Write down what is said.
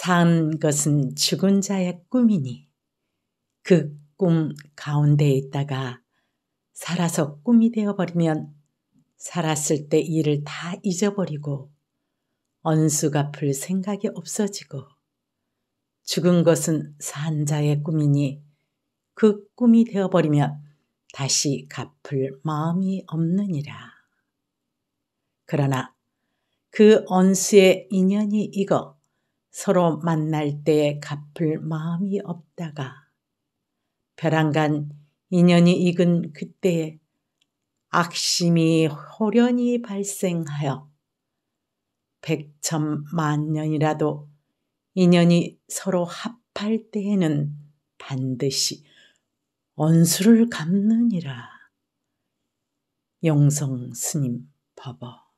산 것은 죽은 자의 꿈이니 그 꿈 가운데에 있다가 살아서 꿈이 되어버리면 살았을 때 일을 다 잊어버리고 언수 갚을 생각이 없어지고 죽은 것은 산 자의 꿈이니 그 꿈이 되어버리면 다시 갚을 마음이 없느니라. 그러나 그 언수의 인연이 이거 서로 만날 때 갚을 마음이 없다가 벼랑간 인연이 익은 그때에 악심이 호련히 발생하여 백천만 년이라도 인연이 서로 합할 때에는 반드시 원수를 갚느니라. 용성 스님 법어